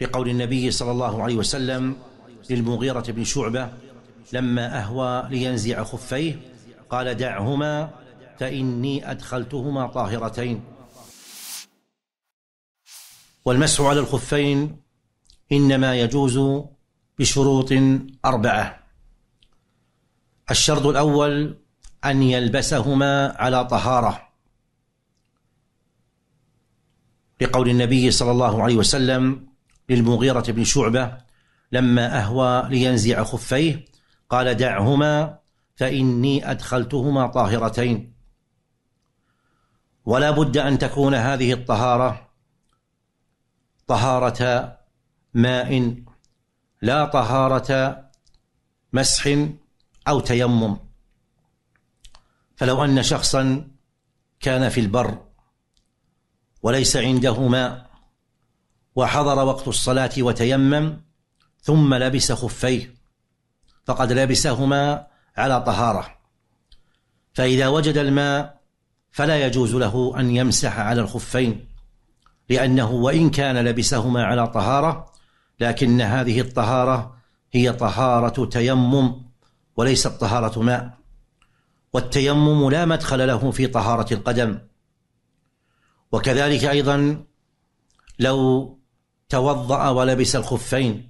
لقول النبي صلى الله عليه وسلم للمغيرة بن شعبة لما أهوى لينزع خفيه قال دعهما فإني أدخلتهما طاهرتين والمسح على الخفين إنما يجوز بشروط أربعة الشرط الأول أن يلبسهما على طهارة لقول النبي صلى الله عليه وسلم للمغيرة بن شعبة لما أهوى لينزع خفيه قال دعهما فإني أدخلتهما طاهرتين ولا بد أن تكون هذه الطهارة طهارة ماء لا طهارة مسح أو تيمم فلو أن شخصا كان في البر وليس عنده ماء وحضر وقت الصلاة وتيمم ثم لبس خفيه فقد لبسهما على طهارة فإذا وجد الماء فلا يجوز له أن يمسح على الخفين لأنه وإن كان لبسهما على طهارة لكن هذه الطهارة هي طهارة تيمم وليست طهارة ماء والتيمم لا مدخل له في طهارة القدم وكذلك أيضا لو توضأ ولبس الخفين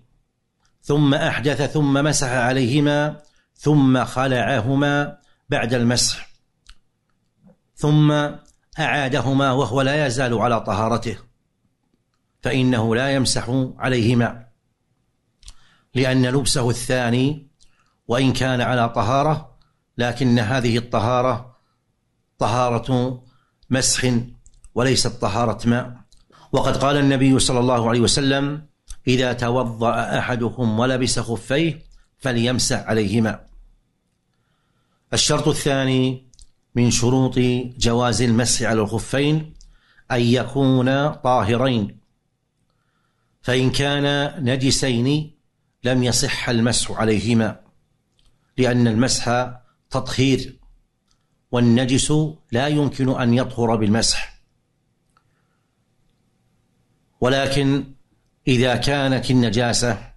ثم أحدث ثم مسح عليهما ثم خلعهما بعد المسح ثم أعادهما وهو لا يزال على طهارته فإنه لا يمسح عليهما لأن لبسه الثاني وإن كان على طهارة لكن هذه الطهارة طهارة مسح وليست طهارة ماء وقد قال النبي صلى الله عليه وسلم إذا توضأ أحدكم ولبس خفيه فليمسح عليهما الشرط الثاني من شروط جواز المسح على الخفين أن يكونا طاهرين فإن كانا نجسين لم يصح المسح عليهما لأن المسح تطهير والنجس لا يمكن أن يطهر بالمسح ولكن إذا كانت النجاسة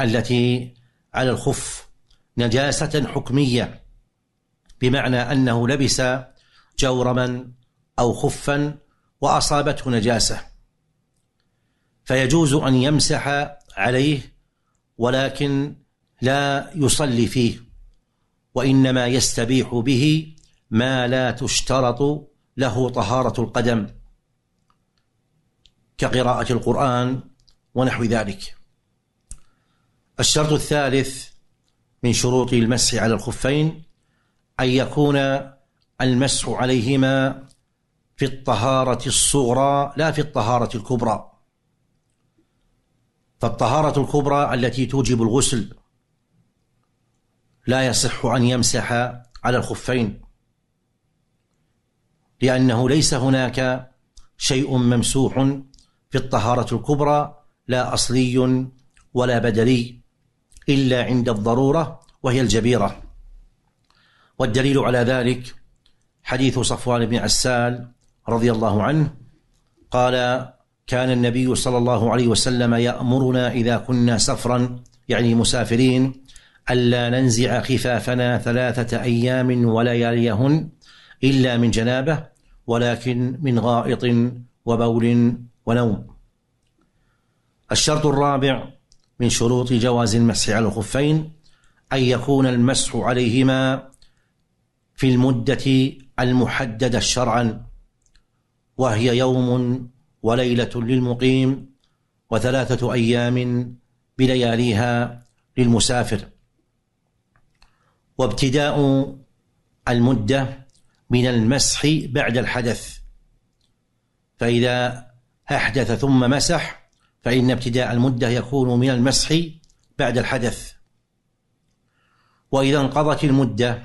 التي على الخف نجاسة حكمية بمعنى أنه لبس جورما أو خفا وأصابته نجاسة فيجوز أن يمسح عليه ولكن لا يصلي فيه وإنما يستبيح به ما لا تشترط له طهارة القدم كقراءة القرآن ونحو ذلك. الشرط الثالث من شروط المسح على الخفين أن يكون المسح عليهما في الطهارة الصغرى لا في الطهارة الكبرى. فالطهارة الكبرى التي توجب الغسل لا يصح أن يمسح على الخفين لأنه ليس هناك شيء ممسوح في الطهارة الكبرى لا أصلي ولا بدلي إلا عند الضرورة وهي الجبيرة والدليل على ذلك حديث صفوان بن عسال رضي الله عنه قال كان النبي صلى الله عليه وسلم يأمرنا إذا كنا سفرا يعني مسافرين ألا ننزع خفافنا ثلاثة أيام ولياليهن إلا من جنابة ولكن من غائط وبول ونوم الشرط الرابع من شروط جواز المسح على الخفين أن يكون المسح عليهما في المدة المحددة شرعا وهي يوم وليلة للمقيم وثلاثة أيام بلياليها للمسافر وابتداء المدة من المسح بعد الحدث فإذا أحدث ثم مسح فإن ابتداء المدة يكون من المسح بعد الحدث وإذا انقضت المدة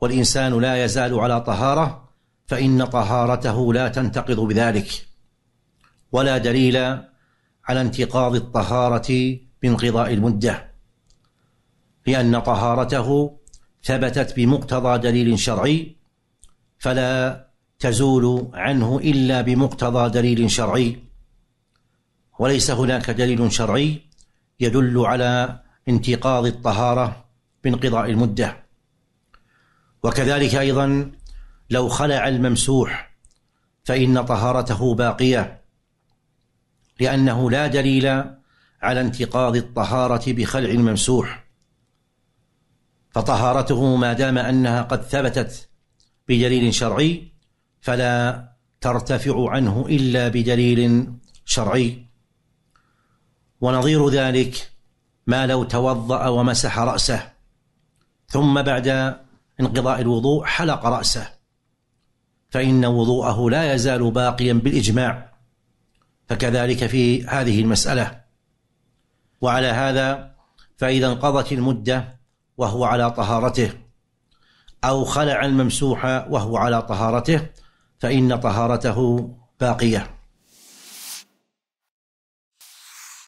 والإنسان لا يزال على طهارة فإن طهارته لا تنتقض بذلك ولا دليل على انتقاض الطهارة بانقضاء المدة لأن طهارته ثبتت بمقتضى دليل شرعي فلا تزول عنه الا بمقتضى دليل شرعي وليس هناك دليل شرعي يدل على انتقاض الطهاره بانقضاء المده وكذلك ايضا لو خلع الممسوح فان طهارته باقيه لانه لا دليل على انتقاض الطهاره بخلع الممسوح فطهارته ما دام انها قد ثبتت بدليل شرعي فلا ترتفع عنه الا بدليل شرعي ونظير ذلك ما لو توضا ومسح راسه ثم بعد انقضاء الوضوء حلق راسه فان وضوءه لا يزال باقيا بالاجماع فكذلك في هذه المساله وعلى هذا فاذا انقضت المده وهو على طهارته او خلع الممسوح وهو على طهارته فإن طهارته باقية